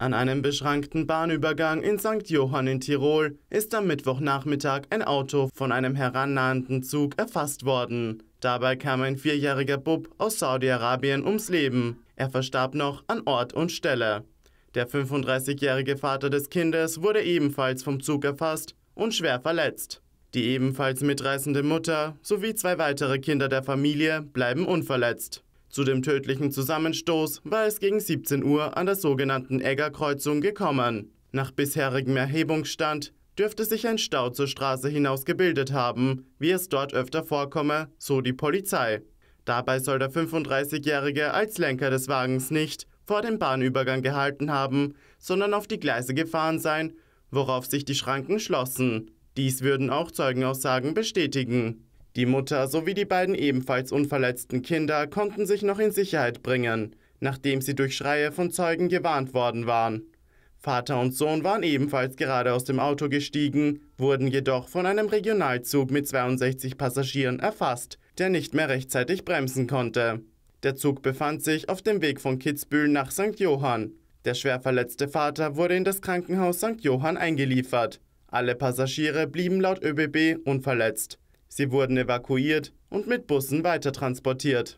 An einem beschrankten Bahnübergang in St. Johann in Tirol ist am Mittwochnachmittag ein Auto von einem herannahenden Zug erfasst worden. Dabei kam ein vierjähriger Bub aus Saudi-Arabien ums Leben. Er verstarb noch an Ort und Stelle. Der 35-jährige Vater des Kindes wurde ebenfalls vom Zug erfasst und schwer verletzt. Die ebenfalls mitreißende Mutter sowie zwei weitere Kinder der Familie bleiben unverletzt. Zu dem tödlichen Zusammenstoß war es gegen 17 Uhr an der sogenannten Eggerkreuzung gekommen. Nach bisherigem Erhebungsstand dürfte sich ein Stau zur Straße hinaus gebildet haben, wie es dort öfter vorkomme, so die Polizei. Dabei soll der 35-Jährige als Lenker des Wagens nicht vor dem Bahnübergang gehalten haben, sondern auf die Gleise gefahren sein, worauf sich die Schranken schlossen. Dies würden auch Zeugenaussagen bestätigen. Die Mutter sowie die beiden ebenfalls unverletzten Kinder konnten sich noch in Sicherheit bringen, nachdem sie durch Schreie von Zeugen gewarnt worden waren. Vater und Sohn waren ebenfalls gerade aus dem Auto gestiegen, wurden jedoch von einem Regionalzug mit 62 Passagieren erfasst, der nicht mehr rechtzeitig bremsen konnte. Der Zug befand sich auf dem Weg von Kitzbühel nach St. Johann. Der schwer verletzte Vater wurde in das Krankenhaus St. Johann eingeliefert. Alle Passagiere blieben laut ÖBB unverletzt. Sie wurden evakuiert und mit Bussen weitertransportiert.